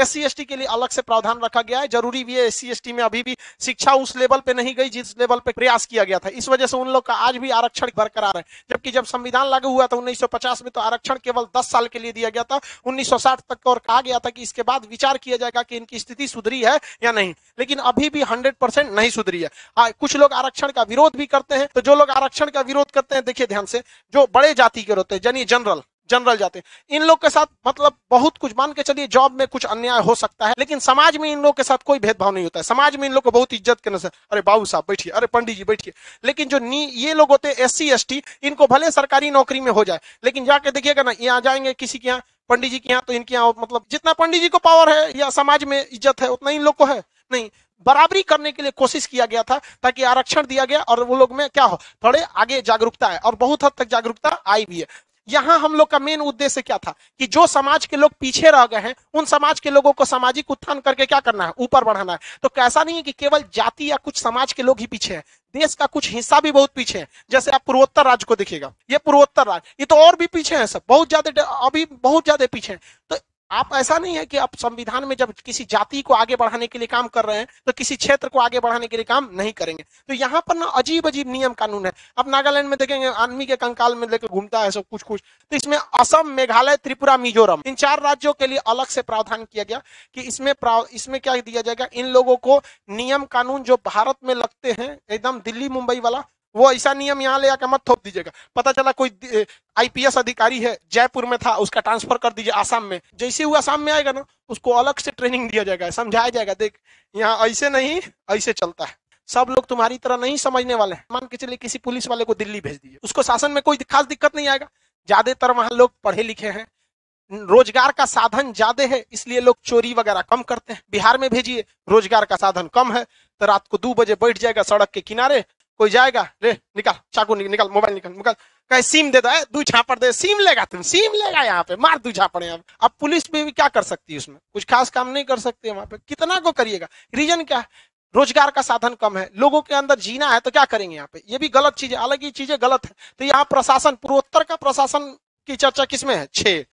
S C के लिए अलग से प्रावधान रखा गया है जरूरी भी है एस सी में अभी भी शिक्षा उस लेवल पे नहीं गई जिस लेवल पे प्रयास किया गया था इस वजह से उन लोग का आज भी आरक्षण बरकरार है जबकि जब संविधान लागू हुआ था उन्नीस में तो आरक्षण केवल दस साल के लिए दिया गया था उन्नीस तक और कहा गया था कि इसके बाद विचार किया जाएगा कि इनकी स्थिति सुधरी है या नहीं लेकिन अभी भी हंड्रेड नहीं सुधरी है कुछ लोग आरक्षण का विरोध भी करते हैं तो जो लोग आरक्षण का विरोध करते हैं देखिए ध्यान से जो बड़े जाति के होते हैं जनरल जनरल जाते हैं इन लोग के साथ मतलब बहुत कुछ मान के चलिए जॉब में कुछ अन्याय हो सकता है लेकिन समाज में इन लोग के साथ कोई भेदभाव नहीं होता है समाज में इन लोग को बहुत इज्जत के नजर अरे बाबू साहब बैठिए अरे पंडित जी बैठिए लेकिन जो नी ये लोग होते हैं एस सी इनको भले सरकारी नौकरी में हो जाए लेकिन जाके देखिएगा ना यहाँ जाएंगे किसी के यहाँ पंडित जी के यहाँ तो इनके यहाँ मतलब जितना पंडित जी को पावर है या समाज में इज्जत है उतना इन लोग को है नहीं बराबरी करने के लिए कोशिश किया गया था ताकि आरक्षण दिया गया और वो लोग में क्या हो थोड़े आगे जागरूकता है और बहुत हद तक जागरूकता आई भी है यहां हम लोग का मेन उद्देश्य क्या था कि जो समाज के लोग पीछे रह गए हैं उन समाज के लोगों को सामाजिक उत्थान करके क्या करना है ऊपर बढ़ाना है तो कैसा नहीं है कि केवल जाति या कुछ समाज के लोग ही पीछे हैं देश का कुछ हिस्सा भी बहुत पीछे है जैसे आप पूर्वोत्तर राज्य को देखिएगा ये पूर्वोत्तर राज्य ये तो और भी पीछे है सब बहुत ज्यादा अभी बहुत ज्यादा पीछे है तो आप ऐसा नहीं है कि आप संविधान में जब किसी जाति को आगे बढ़ाने के लिए काम कर रहे हैं तो किसी क्षेत्र को आगे बढ़ाने के लिए काम नहीं करेंगे तो यहाँ पर ना अजीब अजीब नियम कानून है आप नागालैंड में देखेंगे आर्मी के कंकाल में लेकर घूमता है सब कुछ कुछ तो इसमें असम मेघालय त्रिपुरा मिजोरम इन चार राज्यों के लिए अलग से प्रावधान किया गया कि इसमें इसमें क्या दिया जाएगा इन लोगों को नियम कानून जो भारत में लगते हैं एकदम दिल्ली मुंबई वाला वो ऐसा नियम यहाँ ले आकर मत थोप दीजिएगा पता चला कोई आईपीएस अधिकारी है जयपुर में था उसका ट्रांसफर कर दीजिए आसाम में जैसे वो आसाम में आएगा ना उसको अलग से ट्रेनिंग दिया जाएगा समझाया जाएगा देख यहाँ ऐसे नहीं ऐसे चलता है सब लोग तुम्हारी तरह नहीं समझने वाले हैं मान के चलिए किसी पुलिस वाले को दिल्ली भेज दीजिए उसको शासन में कोई खास दिक्कत नहीं आएगा ज्यादातर वहां लोग पढ़े लिखे हैं रोजगार का साधन ज्यादा है इसलिए लोग चोरी वगैरह कम करते हैं बिहार में भेजिए रोजगार का साधन कम है तो रात को दो बजे बैठ जाएगा सड़क के किनारे कोई जाएगा रे निकाल चाकू निकल निकाल मोबाइल निकाल निकाल कहे सिम दे दो दू छापड़ दे सिम लेगा तुम सिम लेगा यहाँ पे मार दू छापड़ यहाँ पे अब पुलिस भी, भी क्या कर सकती है उसमें कुछ खास काम नहीं कर सकती है वहां पे कितना को करिएगा रीजन क्या है रोजगार का साधन कम है लोगों के अंदर जीना है तो क्या करेंगे यहाँ पे ये भी गलत चीज है अलग ही चीजें गलत है तो यहाँ प्रशासन पूर्वोत्तर का प्रशासन की चर्चा किसमें है छे